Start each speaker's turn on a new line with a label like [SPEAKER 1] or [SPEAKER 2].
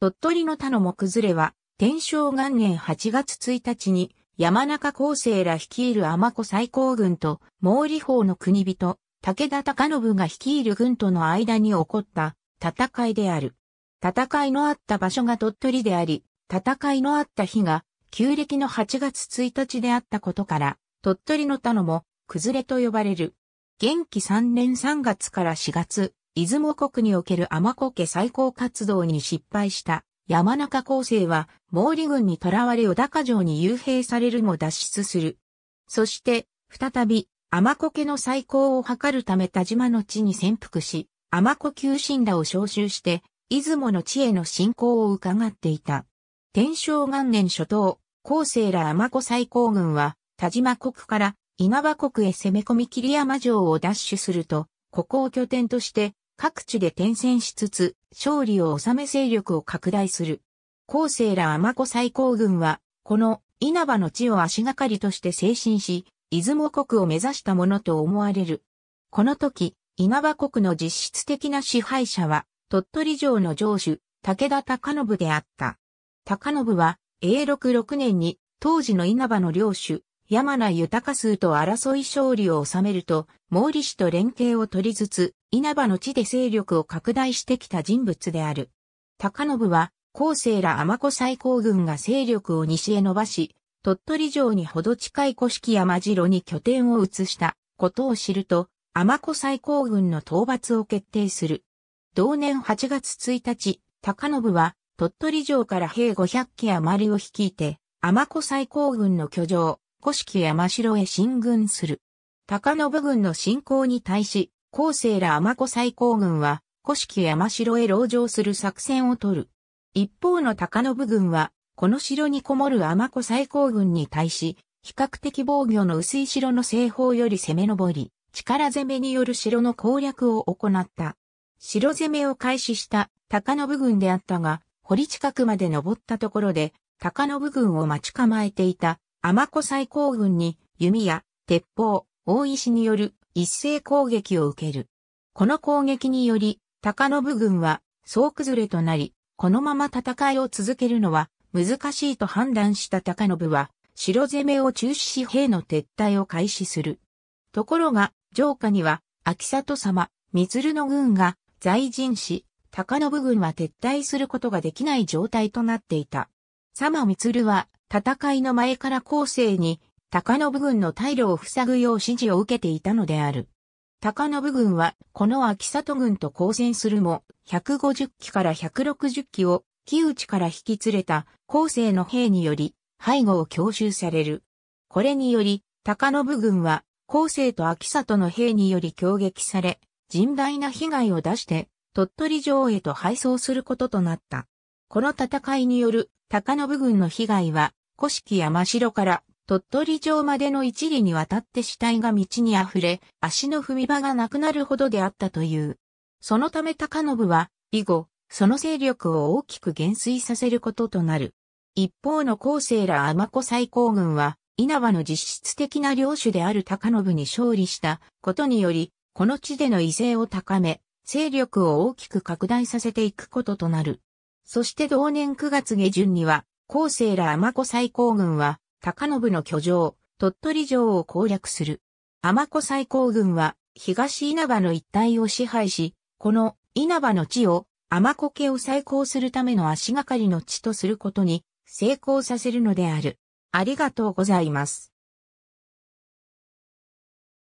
[SPEAKER 1] 鳥取の他のも崩れは、天正元年8月1日に、山中厚生ら率いる天子最高軍と、毛利法の国人、武田隆信が率いる軍との間に起こった戦いである。戦いのあった場所が鳥取であり、戦いのあった日が、旧暦の8月1日であったことから、鳥取の田野も、崩れと呼ばれる。元気3年3月から4月、出雲国における天子家最高活動に失敗した山中厚生は毛利軍に囚われ小高城に幽閉されるも脱出する。そして、再び、天子家の再興を図るため田島の地に潜伏し、天子旧神らを召集して、出雲の地への侵攻を伺っていた。天正元年初頭、後世ら天子最高軍は、田島国から稲葉国へ攻め込み桐山城を奪取すると、ここを拠点として、各地で転戦しつつ、勝利を収め勢力を拡大する。後世ら天子最高軍は、この稲葉の地を足がかりとして精神し、出雲国を目指したものと思われる。この時、稲葉国の実質的な支配者は、鳥取城の城主、武田隆信であった。隆信は、永禄6年に、当時の稲葉の領主、山名豊数と争い勝利を収めると、毛利氏と連携を取りつつ、稲葉の地で勢力を拡大してきた人物である。高信は、後世ら天子最高軍が勢力を西へ伸ばし、鳥取城にほど近い古式山城に拠点を移したことを知ると、天子最高軍の討伐を決定する。同年8月1日、高信は鳥取城から兵500機余りを率いて、天子最高軍の居城、古式山城へ進軍する。高信軍の進攻に対し、後世ら天子最高軍は、古式山城へ籠城する作戦を取る。一方の高信軍は、この城にこもる天子最高軍に対し、比較的防御の薄い城の西方より攻め上り、力攻めによる城の攻略を行った。城攻めを開始した高信軍であったが、堀近くまで登ったところで、高信軍を待ち構えていた天子最高軍に弓や鉄砲、大石による一斉攻撃を受ける。この攻撃により、高信軍は総崩れとなり、このまま戦いを続けるのは難しいと判断した高信は、城攻めを中止し兵の撤退を開始する。ところが、城下には、秋里様、三鶴の軍が在陣し、高信軍は撤退することができない状態となっていた。様三鶴は、戦いの前から後世に、高信軍の退路を塞ぐよう指示を受けていたのである。高信軍は、この秋里軍と交戦するも、150機から160機を、木内から引き連れた、後世の兵により、背後を強襲される。これにより、高信軍は、後世と秋里の兵により強撃され、甚大な被害を出して、鳥取城へと敗走することとなった。この戦いによる高信軍の被害は、古式山城から鳥取城までの一里にわたって死体が道に溢れ、足の踏み場がなくなるほどであったという。そのため高信は、以後、その勢力を大きく減衰させることとなる。一方の後世ら天子最高軍は、稲葉の実質的な領主である高信に勝利したことにより、この地での威勢を高め、勢力を大きく拡大させていくこととなる。そして同年9月下旬には、後世ら天子最高軍は、高信の居城、鳥取城を攻略する。天子最高軍は東稲葉の一帯を支配し、この稲葉の地を天子家を再興するための足がかりの地とすることに成功させるのである。ありがとうございます。